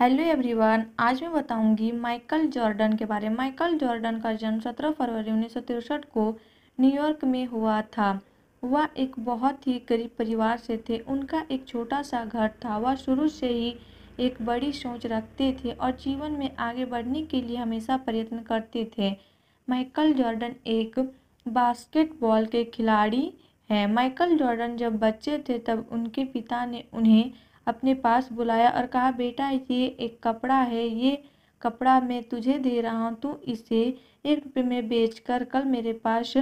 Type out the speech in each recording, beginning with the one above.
hello everyone आज मैं बताऊंगी माइकल जॉर्डन के बारे में माइकल जॉर्डन का जन्म 17 फरवरी उन्नीस को न्यूयॉर्क में हुआ था वह एक बहुत ही गरीब परिवार से थे उनका एक छोटा सा घर था वह शुरू से ही एक बड़ी सोच रखते थे और जीवन में आगे बढ़ने के लिए हमेशा प्रयत्न करते थे माइकल जॉर्डन एक बास्केटबॉल के खिलाड़ी हैं माइकल जॉर्डन जब बच्चे थे तब उनके पिता ने उन्हें अपने पास बुलाया और कहा बेटा ये एक कपड़ा है ये कपड़ा मैं तुझे दे रहा हूँ तू इसे एक रुपये में बेच कर कल मेरे पास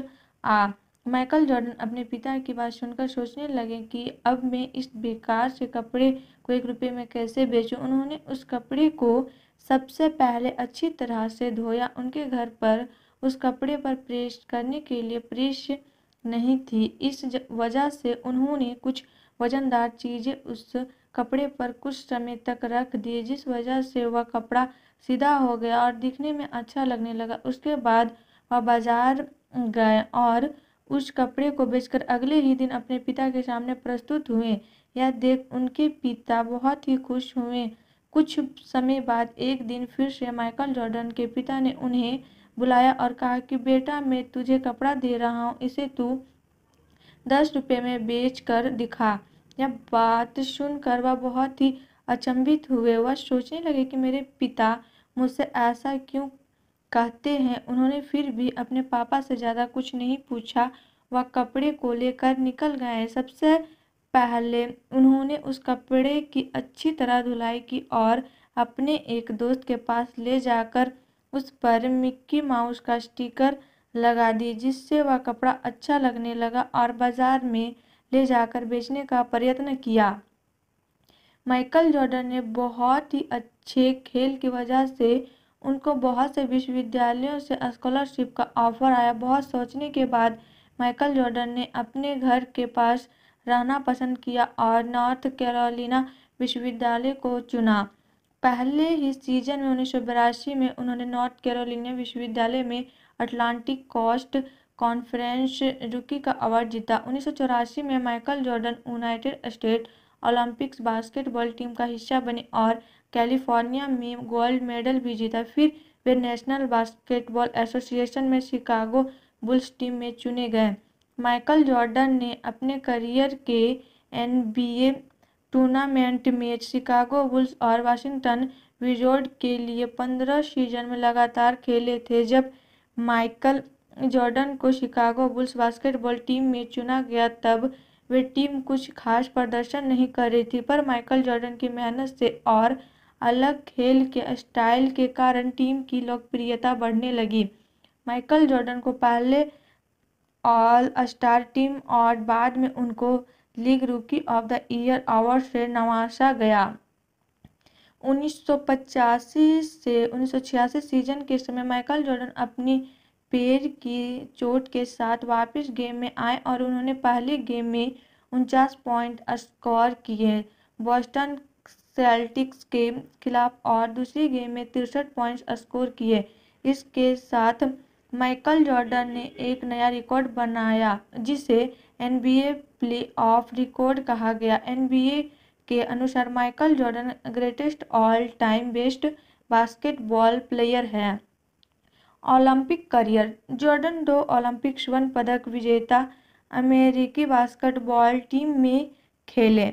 आ माइकल जॉर्डन अपने पिता की बात सुनकर सोचने लगे कि अब मैं इस बेकार से कपड़े को एक रुपये में कैसे बेचूं उन्होंने उस कपड़े को सबसे पहले अच्छी तरह से धोया उनके घर पर उस कपड़े पर प्रेस करने के लिए प्रेस नहीं थी इस वजह से उन्होंने कुछ वजनदार चीज़ें उस कपड़े पर कुछ समय तक रख दिए जिस वजह से वह कपड़ा सीधा हो गया और दिखने में अच्छा लगने लगा उसके बाद वह बाजार गए और उस कपड़े को बेचकर अगले ही दिन अपने पिता के सामने प्रस्तुत हुए यह देख उनके पिता बहुत ही खुश हुए कुछ समय बाद एक दिन फिर से माइकल जॉर्डन के पिता ने उन्हें बुलाया और कहा कि बेटा मैं तुझे कपड़ा दे रहा हूँ इसे तू दस रुपये में बेच कर दिखा यह बात सुनकर वह बहुत ही अचंभित हुए वह सोचने लगे कि मेरे पिता मुझसे ऐसा क्यों कहते हैं उन्होंने फिर भी अपने पापा से ज़्यादा कुछ नहीं पूछा वह कपड़े को लेकर निकल गए सबसे पहले उन्होंने उस कपड़े की अच्छी तरह धुलाई की और अपने एक दोस्त के पास ले जाकर उस पर मिक्की माउस का स्टिकर लगा दी जिससे वह कपड़ा अच्छा लगने लगा और बाज़ार में ले जाकर बेचने का प्रयत्न किया माइकल जॉर्डन ने बहुत ही अच्छे खेल की वजह से उनको बहुत से विश्वविद्यालयों से स्कॉलरशिप का ऑफर आया बहुत सोचने के बाद माइकल जॉर्डन ने अपने घर के पास रहना पसंद किया और नॉर्थ कैरोलिना विश्वविद्यालय को चुना पहले ही सीजन में उन्नीस में उन्होंने नॉर्थ कैरोलिना विश्वविद्यालय में अटलांटिक कोस्ट कॉन्फ्रेंस रुकी का अवार्ड जीता उन्नीस में Michael Jordan United State Olympics basketball team का हिस्सा बने और कैलिफोर्निया में गोल्ड मेडल भी जीता फिर वे नेशनल बास्केटबॉल एसोसिएशन में शिकागो बुल्स टीम में चुने गए माइकल जॉर्डन ने अपने करियर के एन टूर्नामेंट में शिकागो बुल्स और वाशिंगटन विजोर्ड के लिए पंद्रह सीजन में लगातार खेले थे जब माइकल जॉर्डन को शिकागो बुल्स बास्केटबॉल टीम में चुना गया तब वे टीम कुछ खास प्रदर्शन नहीं कर रही थी पर माइकल जॉर्डन की मेहनत से और अलग खेल के स्टाइल के कारण टीम की लोकप्रियता बढ़ने लगी माइकल जॉर्डन को पहले ऑल स्टार टीम और बाद में उनको लीग रूकी ऑफ द ईयर अवार्ड से नवाजा गया 1985 से 1986 सीजन के समय माइकल जॉर्डन अपनी पेड़ की चोट के साथ वापस गेम में आए और उन्होंने पहले गेम में उनचास पॉइंट स्कोर किए बॉस्टन सेल्टिक्स के खिलाफ और दूसरी गेम में तिरसठ पॉइंट्स स्कोर किए इसके साथ माइकल जॉर्डन ने एक नया रिकॉर्ड बनाया जिसे N B A playoff record कहा गया एन बी ए के अनुसार Michael Jordan greatest all time best basketball player है ओलंपिक करियर जॉर्डन दो ओलंपिक स्वर्ण पदक विजेता अमेरिकी बास्केटबॉल टीम में खेले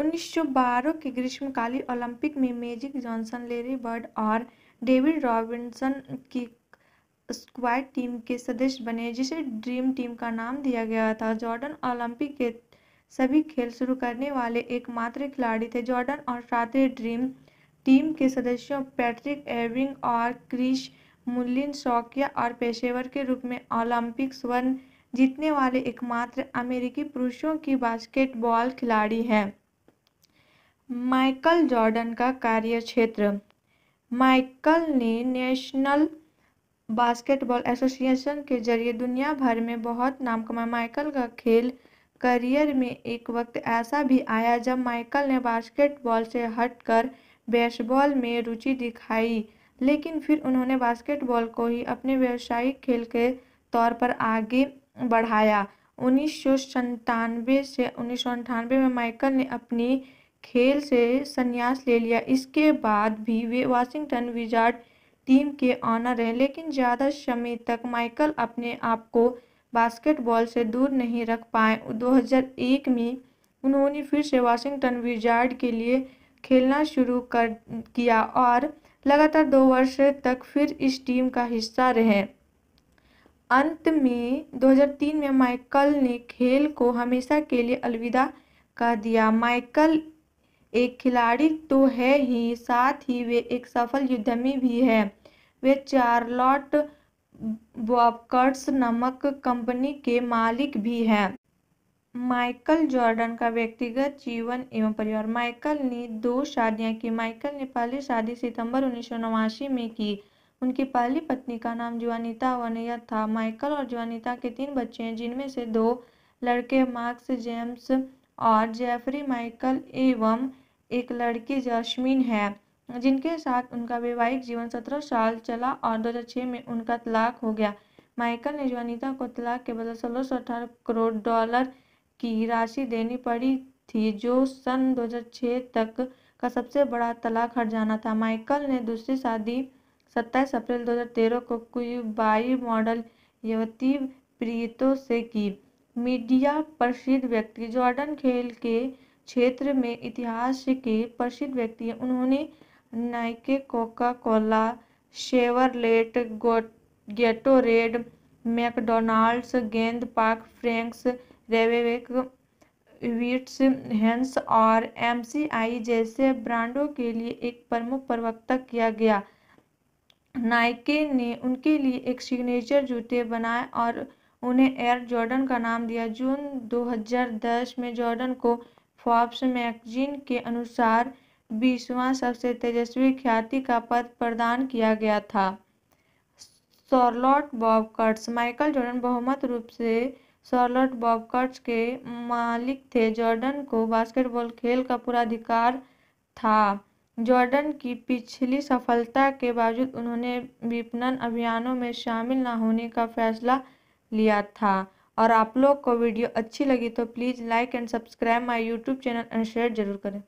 1912 के ग्रीष्मकालीन ओलंपिक में मैजिक जॉनसन लेरी बर्ड और डेविड रॉबिन्सन की स्क्वाड टीम के सदस्य बने जिसे ड्रीम टीम का नाम दिया गया था जॉर्डन ओलंपिक के सभी खेल शुरू करने वाले एकमात्र खिलाड़ी थे जॉर्डन और साथ ड्रीम टीम के सदस्यों पैट्रिक एविंग और क्रिश मुलिन शौकिया और पेशेवर के रूप में ओलंपिक स्वर्ण जीतने वाले एकमात्र अमेरिकी पुरुषों की बास्केटबॉल खिलाड़ी हैं माइकल जॉर्डन का कार्य क्षेत्र माइकल ने नेशनल बास्केटबॉल एसोसिएशन के जरिए दुनिया भर में बहुत नाम कमाया माइकल का खेल करियर में एक वक्त ऐसा भी आया जब माइकल ने बास्केटबॉल से हटकर बेसबॉल में रुचि दिखाई लेकिन फिर उन्होंने बास्केटबॉल को ही अपने व्यावसायिक खेल के तौर पर आगे बढ़ाया उन्नीस से उन्नीस में माइकल ने अपनी खेल से संन्यास ले लिया इसके बाद भी वे वाशिंगटन विजार्ड टीम के ऑनर रहे लेकिन ज़्यादा समय तक माइकल अपने आप को बास्केटबॉल से दूर नहीं रख पाए 2001 में उन्होंने फिर से वाशिंगटन विजार्ड के लिए खेलना शुरू कर किया और लगातार दो वर्ष तक फिर इस टीम का हिस्सा रहे अंत में 2003 में माइकल ने खेल को हमेशा के लिए अलविदा कह दिया माइकल एक खिलाड़ी तो है ही साथ ही वे एक सफल उद्यमी भी है वे चार्लॉट बॉबकर्ट्स नामक कंपनी के मालिक भी हैं माइकल जॉर्डन का व्यक्तिगत जीवन एवं परिवार माइकल ने दो शादियां की माइकल ने पहली शादी सितंबर उन्नीस में की उनकी पहली पत्नी का नाम जुआनीता वनिया था माइकल और जुआनीता के तीन बच्चे हैं जिनमें से दो लड़के मार्क्स जेम्स और जेफरी माइकल एवं एक लड़की जश्मीन है जिनके साथ उनका वैवाहिक जीवन सत्रह साल चला और छह में उनका तलाक हो गया माइकल ने जुआनीता को तलाक के बदले सोलह सौ अठारह करोड़ डॉलर की राशि देनी पड़ी थी जो सन 2006 तक का सबसे बड़ा तलाक हट जाना था माइकल ने दूसरी शादी 27 अप्रैल 2013 को क्यूबाई मॉडल युवती प्रीतो से की मीडिया प्रसिद्ध व्यक्ति जॉर्डन खेल के क्षेत्र में इतिहास के प्रसिद्ध व्यक्ति हैं उन्होंने Nike Coca Cola Chevrolet Gatorade McDonald's गेंद पार्क फ्रेंक्स रेवेवेक विट्स हैंस और एमसीआई जैसे ब्रांडों के लिए एक प्रमुख प्रवक्ता किया गया नाइके ने उनके लिए एक सिग्नेचर जूते बनाए और उन्हें एयर जॉर्डन का नाम दिया जून 2010 में जॉर्डन को फॉर्ब्स मैगजीन के अनुसार बीसवां सबसे तेजस्वी ख्याति का पद प्रदान किया गया था शॉर्लॉट बॉबकट्स माइकल जॉर्डन बहुमत रूप से शार्लट बॉबकर्ट्स के मालिक थे जॉर्डन को बास्केटबॉल खेल का पूरा अधिकार था जॉर्डन की पिछली सफलता के बावजूद उन्होंने विपणन अभियानों में शामिल न होने का फैसला लिया था और आप लोग को वीडियो अच्छी लगी तो please like and subscribe my YouTube channel and share जरूर करें